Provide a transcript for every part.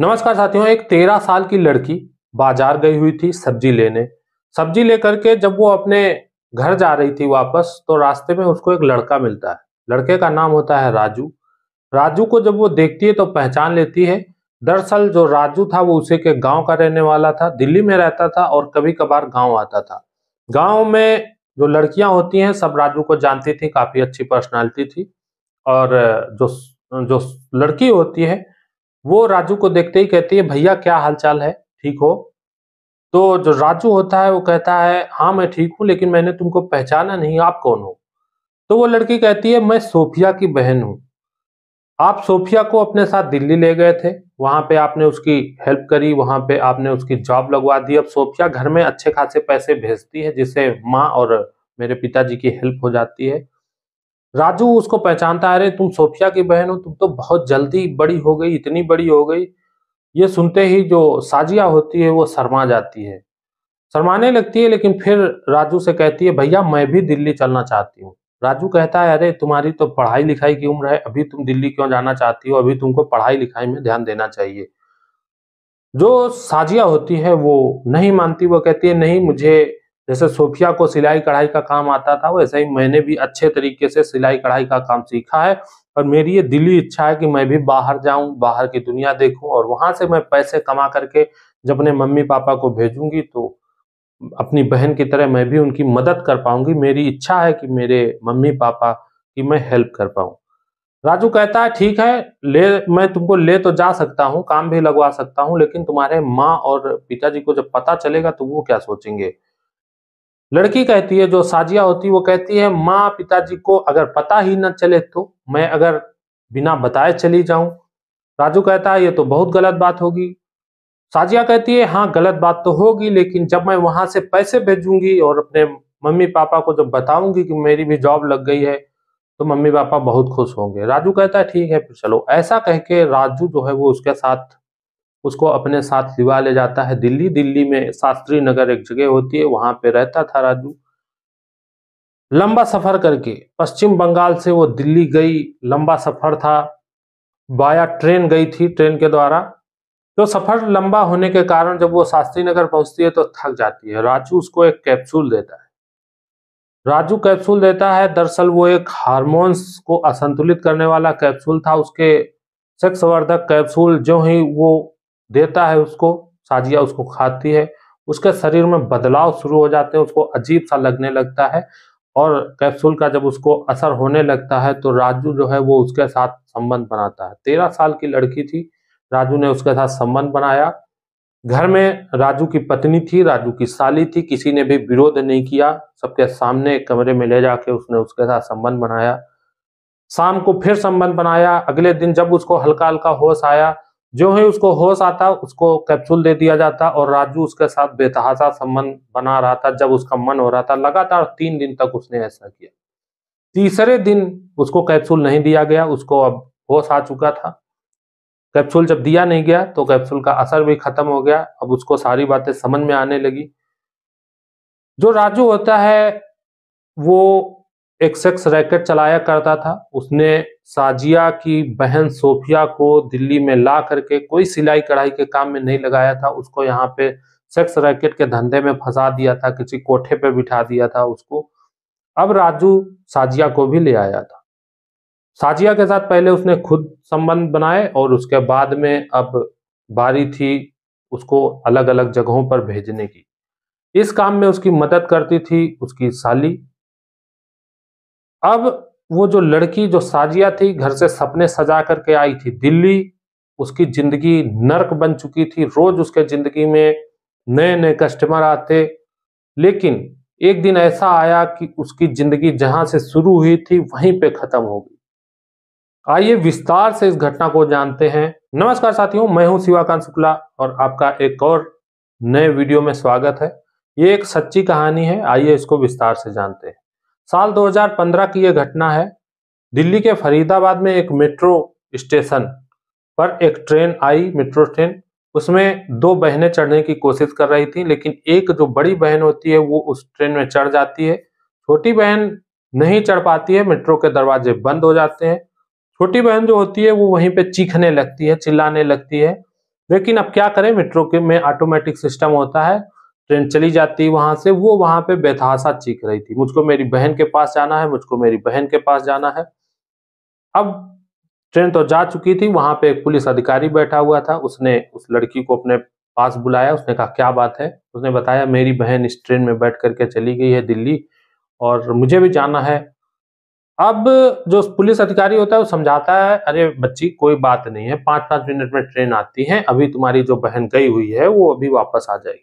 नमस्कार साथियों एक तेरह साल की लड़की बाजार गई हुई थी सब्जी लेने सब्जी लेकर के जब वो अपने घर जा रही थी वापस तो रास्ते में उसको एक लड़का मिलता है लड़के का नाम होता है राजू राजू को जब वो देखती है तो पहचान लेती है दरअसल जो राजू था वो उसे के गांव का रहने वाला था दिल्ली में रहता था और कभी कभार गांव आता था गांव में जो लड़कियां होती हैं सब राजू को जानती थी काफी अच्छी पर्सनैलिटी थी और जो जो लड़की होती है वो राजू को देखते ही कहती है भैया क्या हालचाल है ठीक हो तो जो राजू होता है वो कहता है हाँ मैं ठीक हूँ लेकिन मैंने तुमको पहचाना नहीं आप कौन हो तो वो लड़की कहती है मैं सोफिया की बहन हूँ आप सोफिया को अपने साथ दिल्ली ले गए थे वहां पे आपने उसकी हेल्प करी वहां पे आपने उसकी जॉब लगवा दी अब सोफिया घर में अच्छे खासे पैसे भेजती है जिससे माँ और मेरे पिताजी की हेल्प हो जाती है राजू उसको पहचानता है अरे तुम सोफिया की बहन हो तुम तो बहुत जल्दी बड़ी हो गई इतनी बड़ी हो गई ये सुनते ही जो साजिया होती है वो शर्मा जाती है शर्माने लगती है लेकिन फिर राजू से कहती है भैया मैं भी दिल्ली चलना चाहती हूँ राजू कहता है अरे तुम्हारी तो पढ़ाई लिखाई की उम्र है अभी तुम दिल्ली क्यों जाना चाहती हो अभी तुमको पढ़ाई लिखाई में ध्यान देना चाहिए जो साजिया होती है वो नहीं मानती वो कहती है नहीं मुझे जैसे सोफिया को सिलाई कढ़ाई का काम आता था वैसे ही मैंने भी अच्छे तरीके से सिलाई कढ़ाई का काम सीखा है और मेरी ये दिली इच्छा है कि मैं भी बाहर जाऊं बाहर की दुनिया देखूं और वहां से मैं पैसे कमा करके जब अपने मम्मी पापा को भेजूंगी तो अपनी बहन की तरह मैं भी उनकी मदद कर पाऊंगी मेरी इच्छा है कि मेरे मम्मी पापा की मैं हेल्प कर पाऊँ राजू कहता है ठीक है ले मैं तुमको ले तो जा सकता हूँ काम भी लगवा सकता हूँ लेकिन तुम्हारे माँ और पिताजी को जब पता चलेगा तो वो क्या सोचेंगे लड़की कहती है जो साजिया होती है वो कहती है माँ पिताजी को अगर पता ही ना चले तो मैं अगर बिना बताए चली जाऊं राजू कहता है ये तो बहुत गलत बात होगी साजिया कहती है हाँ गलत बात तो होगी लेकिन जब मैं वहां से पैसे भेजूंगी और अपने मम्मी पापा को जब बताऊंगी कि मेरी भी जॉब लग गई है तो मम्मी पापा बहुत खुश होंगे राजू कहता है ठीक है फिर चलो ऐसा कह के राजू जो है वो उसके साथ उसको अपने साथ सिवा ले जाता है दिल्ली दिल्ली में शास्त्री नगर एक जगह होती है वहां पे रहता था राजू लंबा सफर करके पश्चिम बंगाल से वो दिल्ली गई लंबा सफर था बाया ट्रेन गई थी ट्रेन के द्वारा तो सफर लंबा होने के कारण जब वो शास्त्री नगर पहुंचती है तो थक जाती है राजू उसको एक कैप्सूल देता है राजू कैप्सूल देता है दरअसल वो एक हार्मोन्स को असंतुलित करने वाला कैप्सूल था उसके सेक्सवर्धक कैप्सूल जो ही वो देता है उसको साजिया उसको खाती है उसके शरीर में बदलाव शुरू हो जाते हैं उसको अजीब सा लगने लगता है और कैप्सूल का जब उसको असर होने लगता है तो राजू जो है वो उसके साथ संबंध बनाता है तेरह साल की लड़की थी राजू ने उसके साथ संबंध बनाया घर में राजू की पत्नी थी राजू की साली थी किसी ने भी विरोध नहीं किया सबके सामने कमरे में ले जाके उसने उसके साथ संबंध बनाया शाम को फिर संबंध बनाया अगले दिन जब उसको हल्का हल्का होश आया जो है उसको होश आता उसको कैप्सूल दे दिया जाता और राजू उसके साथ बेतहासा संबंध बना रहा था जब उसका मन हो रहा था लगातार तीन दिन तक उसने ऐसा किया तीसरे दिन उसको कैप्सूल नहीं दिया गया उसको अब होश आ चुका था कैप्सूल जब दिया नहीं गया तो कैप्सूल का असर भी खत्म हो गया अब उसको सारी बातें समझ में आने लगी जो राजू होता है वो एक सेक्स रैकेट चलाया करता था उसने साजिया की बहन सोफिया को दिल्ली में ला करके कोई सिलाई कढ़ाई के काम में नहीं लगाया था उसको यहाँ पे सेक्स रैकेट के धंधे में फंसा दिया था किसी कोठे पे बिठा दिया था उसको अब राजू साजिया को भी ले आया था साजिया के साथ पहले उसने खुद संबंध बनाए और उसके बाद में अब बारी थी उसको अलग अलग जगहों पर भेजने की इस काम में उसकी मदद करती थी उसकी साली अब वो जो लड़की जो साजिया थी घर से सपने सजा करके आई थी दिल्ली उसकी जिंदगी नरक बन चुकी थी रोज उसके जिंदगी में नए नए कस्टमर आते लेकिन एक दिन ऐसा आया कि उसकी जिंदगी जहां से शुरू हुई थी वहीं पे खत्म हो गई आइए विस्तार से इस घटना को जानते हैं नमस्कार साथियों मैं हूं शिवाकांत शुक्ला और आपका एक और नए वीडियो में स्वागत है ये एक सच्ची कहानी है आइए इसको विस्तार से जानते हैं साल 2015 की यह घटना है दिल्ली के फरीदाबाद में एक मेट्रो स्टेशन पर एक ट्रेन आई मेट्रो ट्रेन उसमें दो बहनें चढ़ने की कोशिश कर रही थी लेकिन एक जो बड़ी बहन होती है वो उस ट्रेन में चढ़ जाती है छोटी बहन नहीं चढ़ पाती है मेट्रो के दरवाजे बंद हो जाते हैं छोटी बहन जो होती है वो वहीं पे चीखने लगती है चिल्लाने लगती है लेकिन अब क्या करें मेट्रो के में ऑटोमेटिक सिस्टम होता है ट्रेन चली जाती वहां से वो वहां पे बेतहासा चीख रही थी मुझको मेरी बहन के पास जाना है मुझको मेरी बहन के पास जाना है अब ट्रेन तो जा चुकी थी वहां पे एक पुलिस अधिकारी बैठा हुआ था उसने उस लड़की को अपने पास बुलाया उसने कहा क्या बात है उसने बताया मेरी बहन इस ट्रेन में बैठ करके चली गई है दिल्ली और मुझे भी जाना है अब जो पुलिस अधिकारी होता है वो समझाता है अरे बच्ची कोई बात नहीं है पांच पांच मिनट में ट्रेन आती है अभी तुम्हारी जो बहन गई हुई है वो अभी वापस आ जाएगी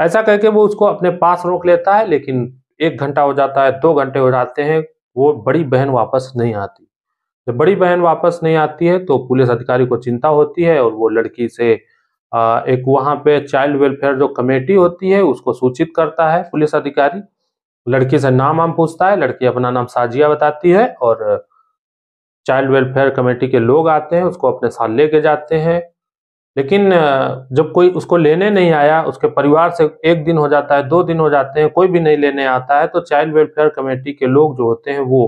ऐसा कह के वो उसको अपने पास रोक लेता है लेकिन एक घंटा हो जाता है दो घंटे हो जाते हैं वो बड़ी बहन वापस नहीं आती जब बड़ी बहन वापस नहीं आती है तो पुलिस अधिकारी को चिंता होती है और वो लड़की से एक वहाँ पे चाइल्ड वेलफेयर जो कमेटी होती है उसको सूचित करता है पुलिस अधिकारी लड़की से नाम आम पूछता है लड़की अपना नाम साजिया बताती है और चाइल्ड वेलफेयर कमेटी के लोग आते हैं उसको अपने साथ लेके जाते हैं लेकिन जब कोई उसको लेने नहीं आया उसके परिवार से एक दिन हो जाता है दो दिन हो जाते हैं कोई भी नहीं लेने आता है तो चाइल्ड वेलफेयर कमेटी के लोग जो होते हैं वो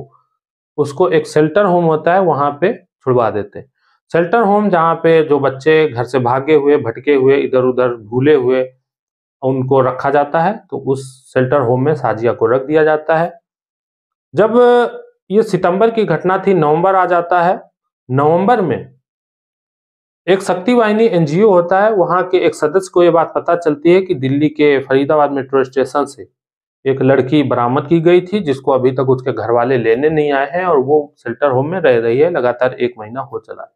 उसको एक शेल्टर होम होता है वहाँ पे छुड़वा देते हैं शेल्टर होम जहाँ पे जो बच्चे घर से भागे हुए भटके हुए इधर उधर भूले हुए उनको रखा जाता है तो उस शेल्टर होम में साजिया को रख दिया जाता है जब ये सितंबर की घटना थी नवंबर आ जाता है नवंबर में एक शक्ति वाहिनी एनजीओ होता है वहां के एक सदस्य को यह बात पता चलती है कि दिल्ली के फरीदाबाद मेट्रो स्टेशन से एक लड़की बरामद की गई थी जिसको अभी तक उसके घर वाले लेने नहीं आए हैं और वो शेल्टर होम में रह रही है लगातार एक महीना हो चला है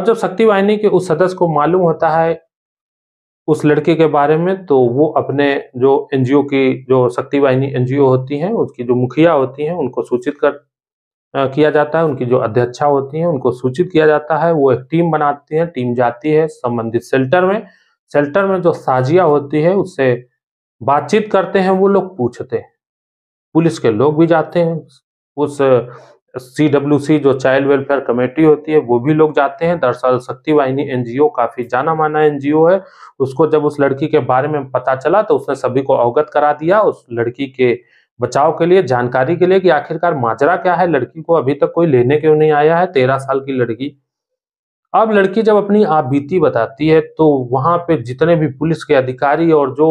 अब जब शक्ति वाहिनी के उस सदस्य को मालूम होता है उस लड़के के बारे में तो वो अपने जो एनजीओ की जो शक्ति वाहिनी एनजीओ होती हैं उसकी जो मुखिया होती हैं उनको सूचित कर किया जाता है उनकी जो अध्यक्षा होती है उनको सूचित किया जाता है वो एक टीम बनाती है टीम जाती है संबंधित सेल्टर में सेल्टर में जो साजिया होती है उससे बातचीत करते हैं वो लोग पूछते हैं पुलिस के लोग भी जाते हैं उस सी डब्ल्यू सी जो चाइल्ड वेलफेयर कमेटी होती है वो भी लोग जाते हैं दरअसल शक्ति वाहिनी एन काफी जाना माना एन है उसको जब उस लड़की के बारे में पता चला तो उसने सभी को अवगत करा दिया उस लड़की के बचाव के लिए जानकारी के लिए कि आखिरकार माजरा क्या है लड़की को अभी तक कोई लेने क्यों नहीं आया है तेरह साल की लड़की अब लड़की जब अपनी आप बीती बताती है तो वहां पे जितने भी पुलिस के अधिकारी और जो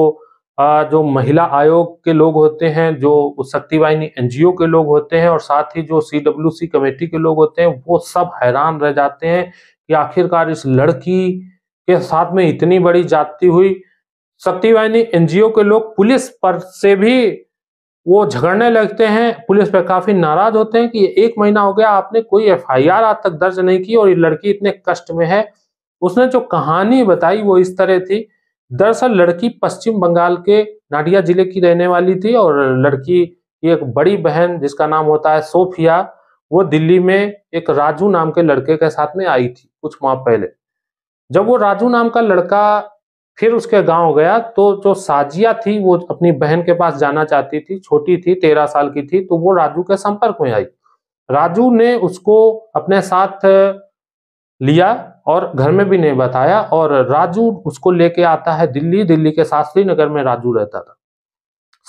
आ, जो महिला आयोग के लोग होते हैं जो शक्ति वाहिनी एनजीओ के लोग होते हैं और साथ ही जो सी डब्ल्यू सी कमेटी के लोग होते हैं वो सब हैरान रह जाते हैं कि आखिरकार इस लड़की के साथ में इतनी बड़ी जाति हुई शक्ति वाहिनी एनजीओ के लोग पुलिस पर से भी वो झगड़ने लगते हैं पुलिस पर काफी नाराज होते हैं कि एक महीना हो गया आपने कोई एफआईआर आज तक दर्ज नहीं की और ये लड़की इतने कष्ट में है उसने जो कहानी बताई वो इस तरह थी दरअसल लड़की पश्चिम बंगाल के नाडिया जिले की रहने वाली थी और लड़की की एक बड़ी बहन जिसका नाम होता है सोफिया वो दिल्ली में एक राजू नाम के लड़के के साथ में आई थी कुछ माह पहले जब वो राजू नाम का लड़का फिर उसके गांव गया तो जो साजिया थी वो अपनी बहन के पास जाना चाहती थी छोटी थी तेरह साल की थी तो वो राजू के संपर्क में आई राजू ने उसको अपने साथ लिया और घर में भी नहीं बताया और राजू उसको लेके आता है दिल्ली दिल्ली के शास्त्री नगर में राजू रहता था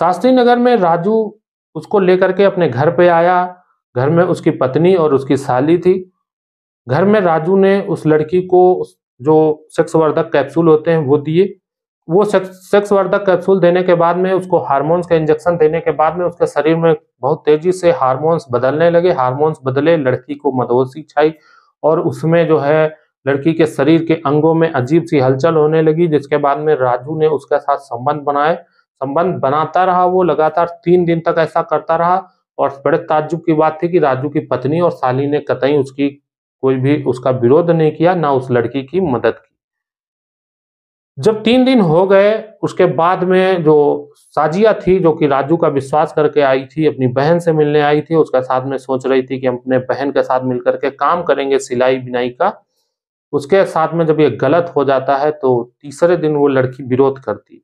शास्त्री नगर में राजू उसको लेकर के अपने घर पे आया घर में उसकी पत्नी और उसकी साली थी घर में राजू ने उस लड़की को जो सेक्सवर्धक कैप्सूल होते हैं वो दिए वो सेक्सवर्धक कैप्सूल देने के बाद में उसको हार्मोन्स का इंजेक्शन देने के बाद में उसके शरीर में बहुत तेजी से हार्मोन्स बदलने लगे हार्मोन्स बदले लड़की को मदोसी छाई और उसमें जो है लड़की के शरीर के अंगों में अजीब सी हलचल होने लगी जिसके बाद में राजू ने उसके साथ संबंध बनाए संबंध बनाता रहा वो लगातार तीन दिन तक ऐसा करता रहा और बड़े ताज्जुब की बात थी कि राजू की पत्नी और साली ने कतई उसकी कोई भी उसका विरोध नहीं किया ना उस लड़की की मदद की जब तीन दिन हो गए उसके बाद में जो साजिया थी जो कि राजू का विश्वास करके आई थी अपनी बहन से मिलने आई थी उसका साथ में सोच रही थी कि हम अपने बहन के साथ मिलकर के काम करेंगे सिलाई बिनाई का उसके साथ में जब ये गलत हो जाता है तो तीसरे दिन वो लड़की विरोध करती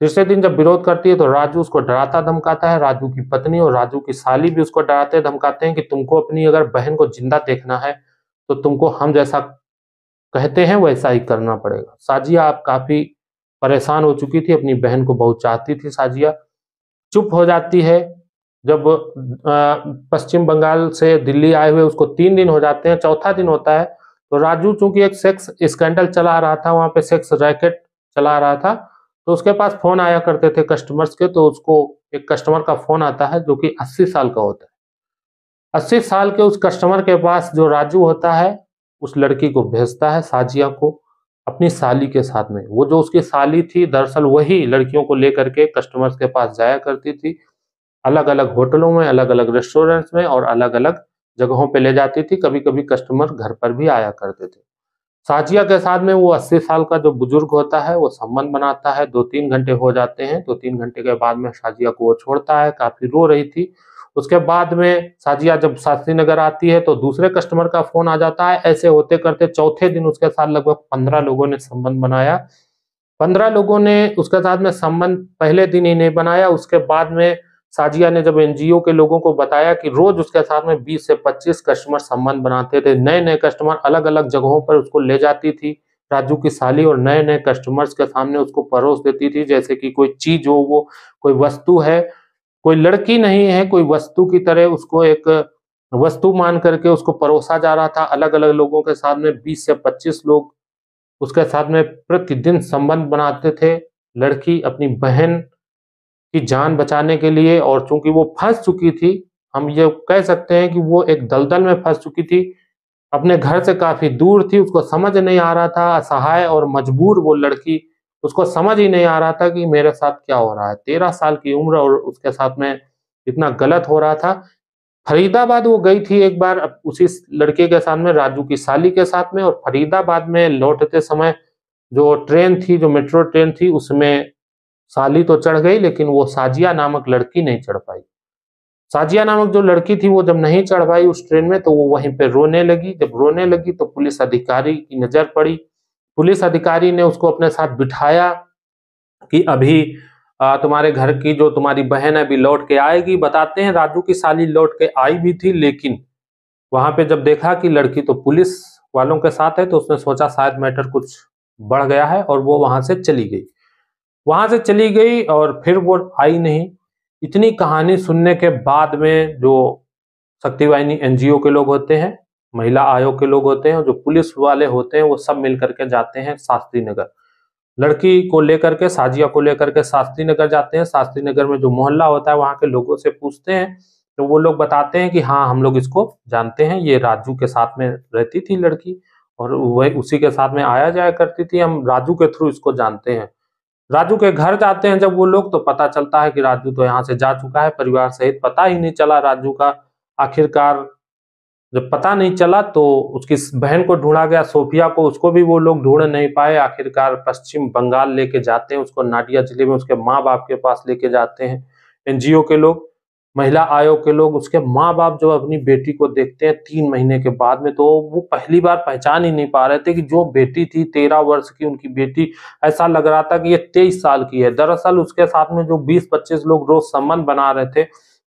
तीसरे दिन जब विरोध करती है तो राजू उसको डराता धमकाता है राजू की पत्नी और राजू की साली भी उसको डराते धमकाते हैं कि तुमको अपनी अगर बहन को जिंदा देखना है तो तुमको हम जैसा कहते हैं वैसा ही करना पड़ेगा साजिया आप काफी परेशान हो चुकी थी अपनी बहन को बहुत चाहती थी साजिया चुप हो जाती है जब पश्चिम बंगाल से दिल्ली आए हुए उसको तीन दिन हो जाते हैं चौथा दिन होता है तो राजू चूंकि एक सेक्स स्कैंडल चला रहा था वहां पे सेक्स रैकेट चला रहा था तो उसके पास फोन आया करते थे कस्टमर्स के तो उसको एक कस्टमर का फोन आता है जो कि अस्सी साल का होता है अस्सी साल के उस कस्टमर के पास जो राजू होता है उस लड़की को भेजता है साजिया को अपनी साली के साथ में वो जो उसकी साली थी दरअसल वही लड़कियों को लेकर के कस्टमर्स के पास जाया करती थी अलग अलग होटलों में अलग अलग रेस्टोरेंट्स में और अलग अलग जगहों पे ले जाती थी कभी कभी कस्टमर घर पर भी आया करते थे साजिया के साथ में वो अस्सी साल का जो बुजुर्ग होता है वो संबंध बनाता है दो तीन घंटे हो जाते हैं दो तीन घंटे के बाद में साजिया को वो छोड़ता है काफी रो रही थी उसके बाद में साजिया जब शास्त्री नगर आती है तो दूसरे कस्टमर का फोन आ जाता है ऐसे होते करते चौथे दिन उसके साथ लगभग पंद्रह लोगों ने संबंध बनाया पंद्रह लोगों ने उसके साथ में संबंध पहले दिन ही नहीं बनाया उसके बाद में साजिया ने जब एनजीओ के लोगों को बताया कि रोज उसके साथ में 20 से 25 कस्टमर संबंध बनाते थे नए नए कस्टमर अलग अलग जगहों पर उसको ले जाती थी राजू की साली और नए नए कस्टमर्स के सामने उसको परोस देती थी जैसे कि कोई चीज हो वो कोई वस्तु है कोई लड़की नहीं है कोई वस्तु की तरह उसको एक वस्तु मान करके उसको परोसा जा रहा था अलग अलग लोगों के साथ में बीस से पच्चीस लोग उसके साथ में प्रतिदिन संबंध बनाते थे लड़की अपनी बहन की जान बचाने के लिए और चूंकि वो फंस चुकी थी हम ये कह सकते हैं कि वो एक दलदल में फंस चुकी थी अपने घर से काफी दूर थी उसको समझ नहीं आ रहा था असहाय और मजबूर वो लड़की उसको समझ ही नहीं आ रहा था कि मेरे साथ क्या हो रहा है तेरह साल की उम्र और उसके साथ में इतना गलत हो रहा था फरीदाबाद वो गई थी एक बार उसी लड़के के साथ में राजू की साली के साथ में और फरीदाबाद में लौटते समय जो ट्रेन थी जो मेट्रो ट्रेन थी उसमें साली तो चढ़ गई लेकिन वो साजिया नामक लड़की नहीं चढ़ पाई साजिया नामक जो लड़की थी वो जब नहीं चढ़ पाई उस ट्रेन में तो वो वहीं पे रोने लगी जब रोने लगी तो पुलिस अधिकारी की नजर पड़ी पुलिस अधिकारी ने उसको अपने साथ बिठाया कि अभी तुम्हारे घर की जो तुम्हारी बहन है अभी लौट के आएगी बताते हैं राजू की साली लौट के आई भी थी लेकिन वहां पे जब देखा कि लड़की तो पुलिस वालों के साथ है तो उसने सोचा शायद मैटर कुछ बढ़ गया है और वो वहां से चली गई वहां से चली गई और फिर वो आई नहीं इतनी कहानी सुनने के बाद में जो शक्तिवाहिनी एनजीओ के लोग होते हैं महिला आयोग के लोग होते हैं और जो पुलिस वाले होते हैं वो सब मिल करके जाते हैं शास्त्री नगर लड़की को लेकर के साजिया को लेकर के शास्त्री नगर जाते हैं शास्त्री नगर में जो मोहल्ला होता है वहां के लोगों से पूछते हैं तो वो लोग बताते हैं कि हाँ हम लोग इसको जानते हैं ये राजू के साथ में रहती थी लड़की और वह उसी के साथ में आया जाया करती थी हम राजू के थ्रू इसको जानते हैं राजू के घर जाते हैं जब वो लोग तो पता चलता है कि राजू तो यहाँ से जा चुका है परिवार सहित पता ही नहीं चला राजू का आखिरकार जब पता नहीं चला तो उसकी बहन को ढूंढा गया सोफिया को उसको भी वो लोग ढूंढ नहीं पाए आखिरकार पश्चिम बंगाल लेके जाते हैं उसको नाटिया जिले में उसके माँ बाप के पास लेके जाते हैं एनजीओ के लोग महिला आयोग के लोग उसके माँ बाप जो अपनी बेटी को देखते हैं तीन महीने के बाद में तो वो पहली बार पहचान ही नहीं पा रहे थे कि जो बेटी थी तेरह वर्ष की उनकी बेटी ऐसा लग रहा था कि ये तेईस साल की है दरअसल उसके साथ में जो बीस पच्चीस लोग रोज संबंध बना रहे थे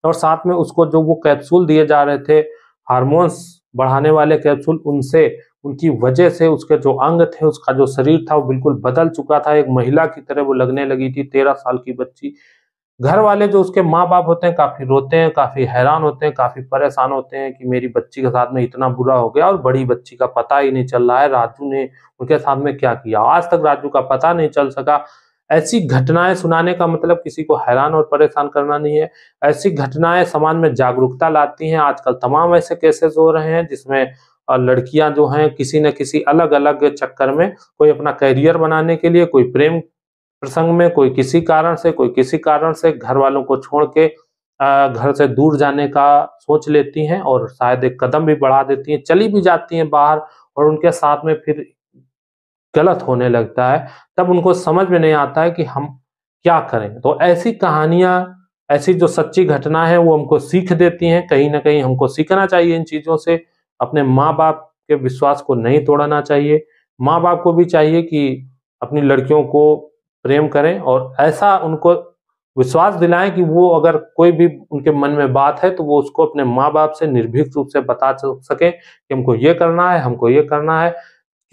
और साथ में उसको जो वो कैप्सूल दिए जा रहे थे हार्मोन्स बढ़ाने वाले कैप्सूल उनसे उनकी वजह से उसके जो अंग थे उसका जो शरीर था वो बिल्कुल बदल चुका था एक महिला की तरह वो लगने लगी थी तेरह साल की बच्ची घर वाले जो उसके माँ बाप होते हैं काफी रोते हैं काफी हैरान होते हैं काफी परेशान होते हैं कि मेरी बच्ची के साथ में इतना बुरा हो गया और बड़ी बच्ची का पता ही नहीं चल रहा है राजू ने उनके साथ में क्या किया आज तक राजू का पता नहीं चल सका ऐसी घटनाएं सुनाने का मतलब किसी को हैरान और परेशान करना नहीं है ऐसी घटनाएं समाज में जागरूकता लाती हैं आजकल तमाम ऐसे केसेस हो रहे हैं जिसमें और लड़कियां जो हैं किसी न किसी अलग अलग चक्कर में कोई अपना करियर बनाने के लिए कोई प्रेम प्रसंग में कोई किसी कारण से कोई किसी कारण से घर वालों को छोड़ के घर से दूर जाने का सोच लेती हैं और शायद एक कदम भी बढ़ा देती हैं चली भी जाती हैं बाहर और उनके साथ में फिर गलत होने लगता है तब उनको समझ में नहीं आता है कि हम क्या करें तो ऐसी कहानियां ऐसी जो सच्ची घटना है वो हमको सीख देती हैं कहीं ना कहीं हमको सीखना चाहिए इन चीज़ों से अपने माँ बाप के विश्वास को नहीं तोड़ना चाहिए माँ बाप को भी चाहिए कि अपनी लड़कियों को प्रेम करें और ऐसा उनको विश्वास दिलाएं कि वो अगर कोई भी उनके मन में बात है तो वो उसको अपने माँ बाप से निर्भीक रूप से बता सकें कि हमको ये करना है हमको ये करना है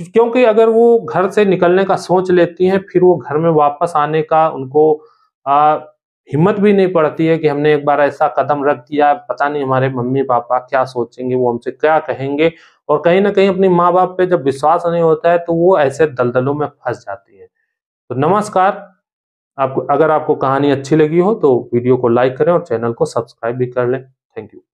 क्योंकि अगर वो घर से निकलने का सोच लेती हैं फिर वो घर में वापस आने का उनको आ, हिम्मत भी नहीं पड़ती है कि हमने एक बार ऐसा कदम रख दिया पता नहीं हमारे मम्मी पापा क्या सोचेंगे वो हमसे क्या कहेंगे और कहीं ना कहीं अपने माँ बाप पे जब विश्वास नहीं होता है तो वो ऐसे दलदलों में फंस जाती है तो नमस्कार आपको अगर आपको कहानी अच्छी लगी हो तो वीडियो को लाइक करें और चैनल को सब्सक्राइब भी कर लें थैंक यू